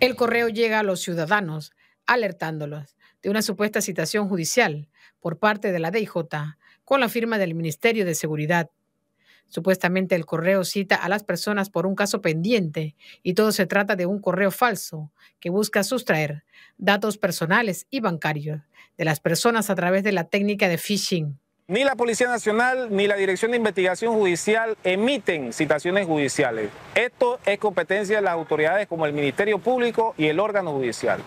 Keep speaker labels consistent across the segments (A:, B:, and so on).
A: El correo llega a los ciudadanos alertándolos de una supuesta citación judicial por parte de la DIJ con la firma del Ministerio de Seguridad. Supuestamente el correo cita a las personas por un caso pendiente y todo se trata de un correo falso que busca sustraer datos personales y bancarios de las personas a través de la técnica de phishing
B: ni la Policía Nacional ni la Dirección de Investigación Judicial emiten citaciones judiciales. Esto es competencia de las autoridades como el Ministerio Público y el órgano judicial.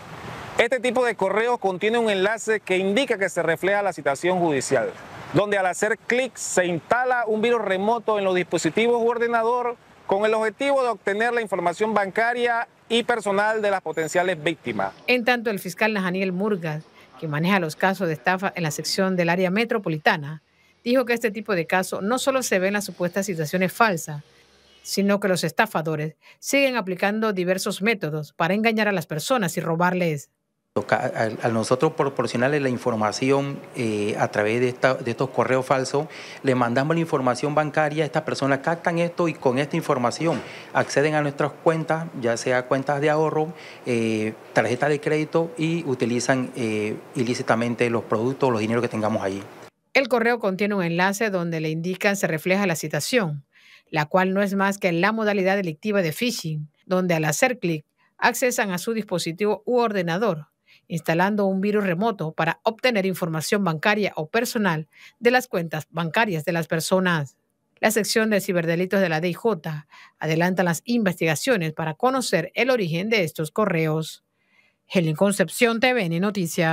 B: Este tipo de correos contiene un enlace que indica que se refleja la citación judicial, donde al hacer clic se instala un virus remoto en los dispositivos u ordenador con el objetivo de obtener la información bancaria y personal de las potenciales víctimas.
A: En tanto, el fiscal Najaniel Murgas que maneja los casos de estafa en la sección del área metropolitana, dijo que este tipo de casos no solo se ven las supuestas situaciones falsas, sino que los estafadores siguen aplicando diversos métodos para engañar a las personas y robarles
C: a nosotros proporcionarle la información eh, a través de, estos correos falsos, le mandamos la información bancaria, estas personas captan esto y con esta información acceden a nuestras cuentas, ya sea cuentas de ahorro, eh, tarjetas de crédito y utilizan eh, ilícitamente los productos, o los dineros que tengamos allí.
A: El correo contiene un enlace donde le indican se refleja la citación, la cual no es más que la modalidad delictiva de phishing, donde al hacer clic accesan a su dispositivo u ordenador instalando un virus remoto para obtener información bancaria o personal de las cuentas bancarias de las personas. La sección de ciberdelitos de la DIJ adelanta las investigaciones para conocer el origen de estos correos. Helen Concepción TVN Noticias.